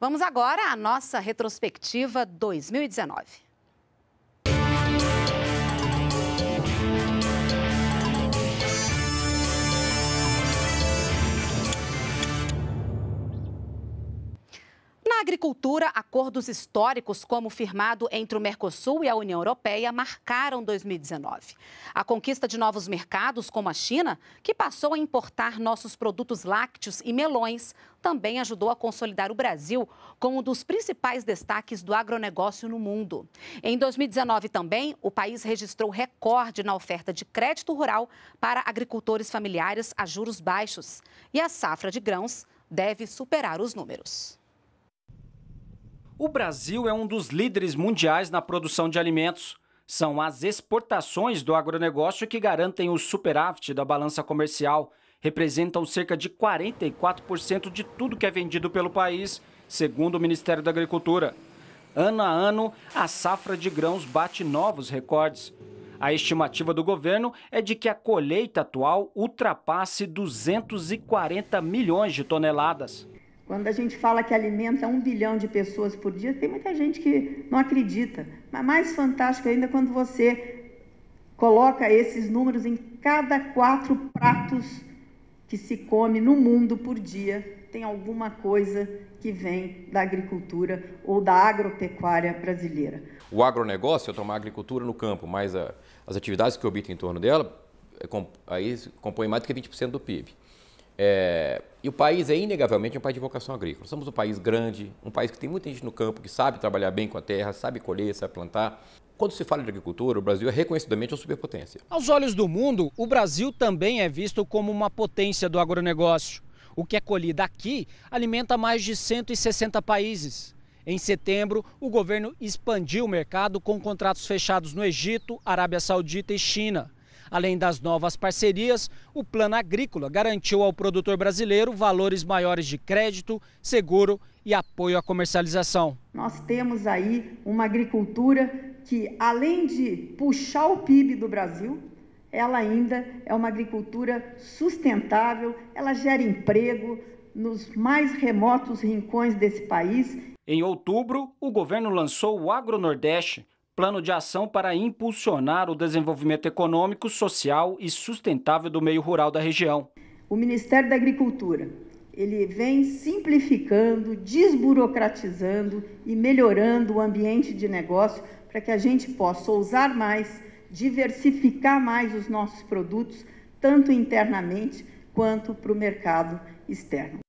Vamos agora à nossa retrospectiva 2019. Na agricultura, acordos históricos como o firmado entre o Mercosul e a União Europeia marcaram 2019. A conquista de novos mercados, como a China, que passou a importar nossos produtos lácteos e melões, também ajudou a consolidar o Brasil como um dos principais destaques do agronegócio no mundo. Em 2019 também, o país registrou recorde na oferta de crédito rural para agricultores familiares a juros baixos. E a safra de grãos deve superar os números. O Brasil é um dos líderes mundiais na produção de alimentos. São as exportações do agronegócio que garantem o superávit da balança comercial. Representam cerca de 44% de tudo que é vendido pelo país, segundo o Ministério da Agricultura. Ano a ano, a safra de grãos bate novos recordes. A estimativa do governo é de que a colheita atual ultrapasse 240 milhões de toneladas. Quando a gente fala que alimenta um bilhão de pessoas por dia, tem muita gente que não acredita. Mas mais fantástico ainda é quando você coloca esses números em cada quatro pratos que se come no mundo por dia, tem alguma coisa que vem da agricultura ou da agropecuária brasileira. O agronegócio é tomar a agricultura no campo, mas a, as atividades que orbitam em torno dela é aí compõem mais do que 20% do PIB. É, e o país é inegavelmente um país de vocação agrícola. Somos um país grande, um país que tem muita gente no campo que sabe trabalhar bem com a terra, sabe colher, sabe plantar. Quando se fala de agricultura, o Brasil é reconhecidamente uma superpotência. Aos olhos do mundo, o Brasil também é visto como uma potência do agronegócio. O que é colhido aqui alimenta mais de 160 países. Em setembro, o governo expandiu o mercado com contratos fechados no Egito, Arábia Saudita e China. Além das novas parcerias, o Plano Agrícola garantiu ao produtor brasileiro valores maiores de crédito, seguro e apoio à comercialização. Nós temos aí uma agricultura que, além de puxar o PIB do Brasil, ela ainda é uma agricultura sustentável, ela gera emprego nos mais remotos rincões desse país. Em outubro, o governo lançou o Agronordeste, plano de ação para impulsionar o desenvolvimento econômico, social e sustentável do meio rural da região. O Ministério da Agricultura, ele vem simplificando, desburocratizando e melhorando o ambiente de negócio para que a gente possa ousar mais, diversificar mais os nossos produtos, tanto internamente quanto para o mercado externo.